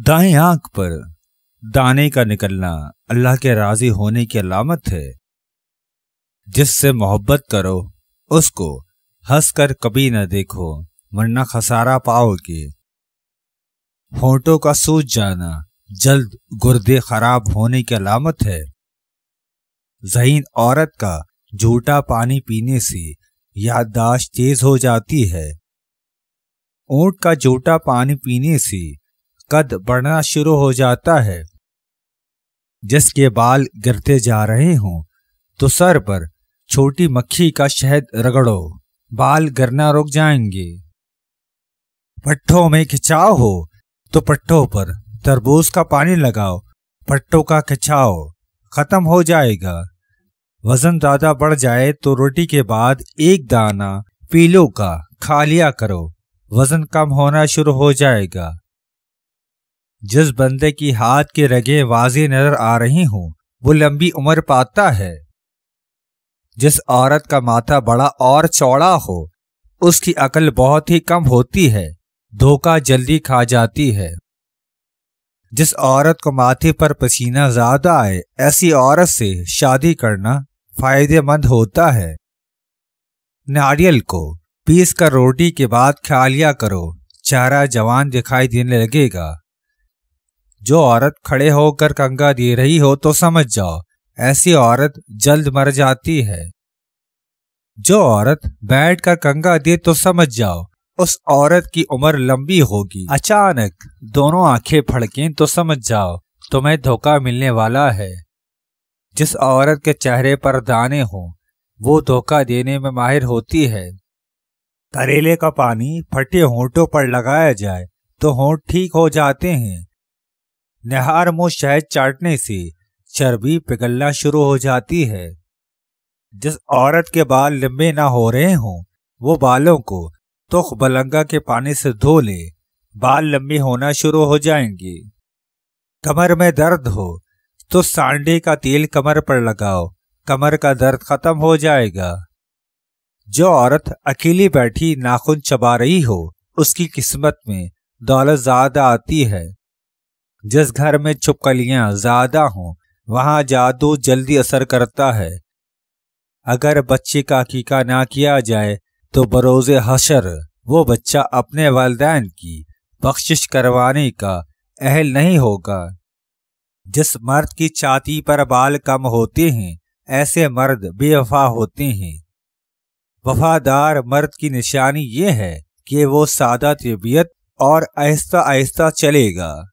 दाएं आंख पर दाने का निकलना अल्लाह के राजी होने की अलामत है जिससे मोहब्बत करो उसको हंसकर कभी न देखो वरना खसारा पाओगे होंठों का सूज जाना जल्द गुर्दे खराब होने की अलामत है जहीन औरत का झूठा पानी पीने से याददाश्त तेज हो जाती है ऊंट का झूठा पानी पीने से कद बढ़ना शुरू हो जाता है जिसके बाल गिरते जा रहे हों तो सर पर छोटी मक्खी का शहद रगड़ो बाल गिरना रुक जाएंगे पट्ठों में खिंचाव हो तो पट्ठों पर तरबूज का पानी लगाओ पट्टों का खिंचाव खत्म हो जाएगा वजन ज्यादा बढ़ जाए तो रोटी के बाद एक दाना पीलो का खा लिया करो वजन कम होना शुरू हो जाएगा जिस बंदे की हाथ की रगे वाजी नजर आ रही हों वो लंबी उम्र पाता है जिस औरत का माथा बड़ा और चौड़ा हो उसकी अकल बहुत ही कम होती है धोखा जल्दी खा जाती है जिस औरत को माथे पर पसीना ज्यादा आए ऐसी औरत से शादी करना फायदेमंद होता है नारियल को पीस कर रोटी के बाद खा लिया करो चेहरा जवान दिखाई देने लगेगा जो औरत खड़े होकर कंगा दे रही हो तो समझ जाओ ऐसी औरत जल्द मर जाती है जो औरत बैठ कर कंगा दे तो समझ जाओ उस औरत की उम्र लंबी होगी अचानक दोनों आंखें फड़कें तो समझ जाओ तुम्हें धोखा मिलने वाला है जिस औरत के चेहरे पर दाने हों वो धोखा देने में माहिर होती है करेले का पानी फटे होंठों पर लगाया जाए तो होंठ ठीक हो जाते हैं निहार मुंह शहद चाटने से चर्बी पिघलना शुरू हो जाती है जिस औरत के बाल लंबे ना हो रहे हों वो बालों को तुख बलंगा के पानी से धो ले बाल लंबे होना शुरू हो जाएंगे कमर में दर्द हो तो सांडे का तेल कमर पर लगाओ कमर का दर्द खत्म हो जाएगा जो औरत अकेली बैठी नाखून चबा रही हो उसकी किस्मत में दौलत ज्यादा आती है जिस घर में छुपकलियाँ ज्यादा हों वहां जादू जल्दी असर करता है अगर बच्चे का कीका ना किया जाए तो बरोज हशर वो बच्चा अपने वालदेन की बख्शिश करवाने का अहल नहीं होगा जिस मर्द की छाती पर बाल कम होते हैं ऐसे मर्द बेवफा होते हैं वफादार मर्द की निशानी ये है कि वो सादा तबीयत और आहिस्ता आहिस्ता चलेगा